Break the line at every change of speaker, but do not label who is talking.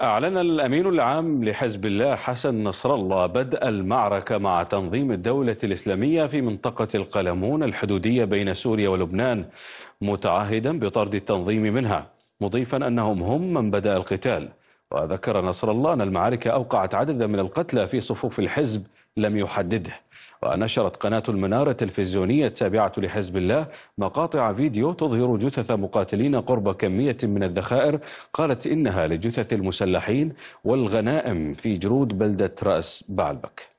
أعلن الأمين العام لحزب الله حسن نصر الله بدء المعركة مع تنظيم الدولة الإسلامية في منطقة القلمون الحدودية بين سوريا ولبنان متعهدا بطرد التنظيم منها مضيفا أنهم هم من بدأ القتال وذكر نصر الله أن المعارك أوقعت عددا من القتلى في صفوف الحزب لم يحدده ونشرت قناة المنارة التلفزيونية التابعة لحزب الله مقاطع فيديو تظهر جثث مقاتلين قرب كمية من الذخائر قالت إنها لجثث المسلحين والغنائم في جرود بلدة رأس بعلبك